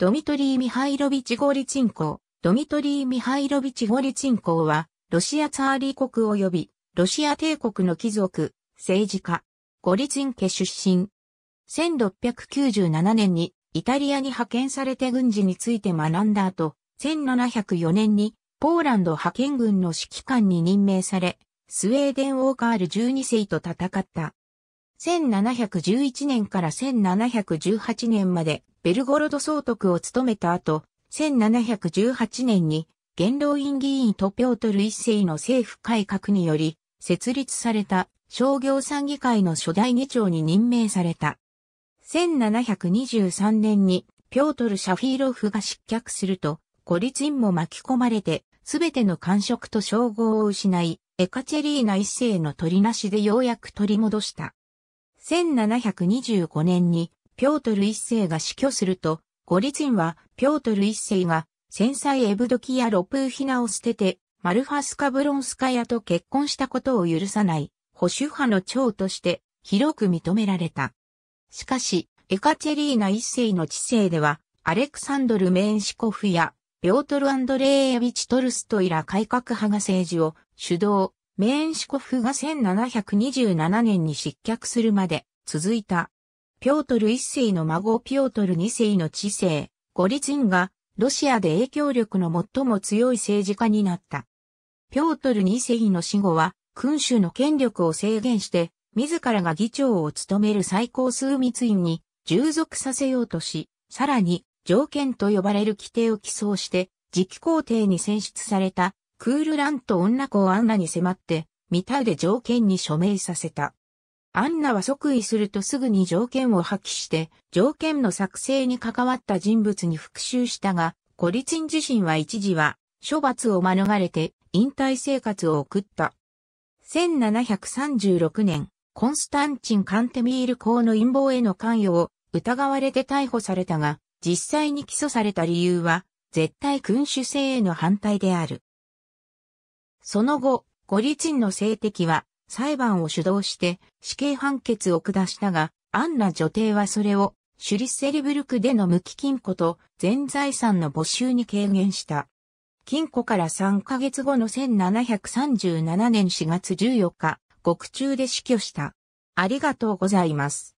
ドミトリー・ミハイロビチ・ゴリチンコドミトリー・ミハイロビチ・ゴリチンコは、ロシアツァーリー国及び、ロシア帝国の貴族、政治家、ゴリチン家出身。1697年にイタリアに派遣されて軍事について学んだ後、1704年にポーランド派遣軍の指揮官に任命され、スウェーデン王カール12世と戦った。1711年から1718年までベルゴロド総督を務めた後、1718年に元老院議員とピョートル一世の政府改革により設立された商業参議会の初代議長に任命された。1723年にピョートル・シャフィーロフが失脚すると、孤立院も巻き込まれて、すべての官職と称号を失い、エカチェリーナ一世の取りなしでようやく取り戻した。1725年にピョートル一世が死去すると、ゴリツィンはピョートル一世が戦災エブドキやロプーヒナを捨てて、マルファスカブロンスカヤと結婚したことを許さない保守派の長として広く認められた。しかし、エカチェリーナ一世の知性では、アレクサンドル・メンシコフや、ピョートル・アンドレーエビチ・トルストイら改革派が政治を主導、メーンシコフが1727年に失脚するまで続いた。ピョートル一世の孫ピョートル二世の知性、ゴリツィンがロシアで影響力の最も強い政治家になった。ピョートル二世の死後は君主の権力を制限して自らが議長を務める最高枢密院に従属させようとし、さらに条件と呼ばれる規定を起草して、次期皇帝に選出されたクールランと女子をアンナに迫って、見たで条件に署名させた。アンナは即位するとすぐに条件を破棄して、条件の作成に関わった人物に復讐したが、コリチン自身は一時は、処罰を免れて、引退生活を送った。1736年、コンスタンチン・カンテミール公の陰謀への関与を疑われて逮捕されたが、実際に起訴された理由は、絶対君主制への反対である。その後、ゴリチンの政敵は裁判を主導して死刑判決を下したが、アンナ女帝はそれをシュリッセリブルクでの無期禁錮と全財産の募集に軽減した。禁錮から3ヶ月後の1737年4月14日、獄中で死去した。ありがとうございます。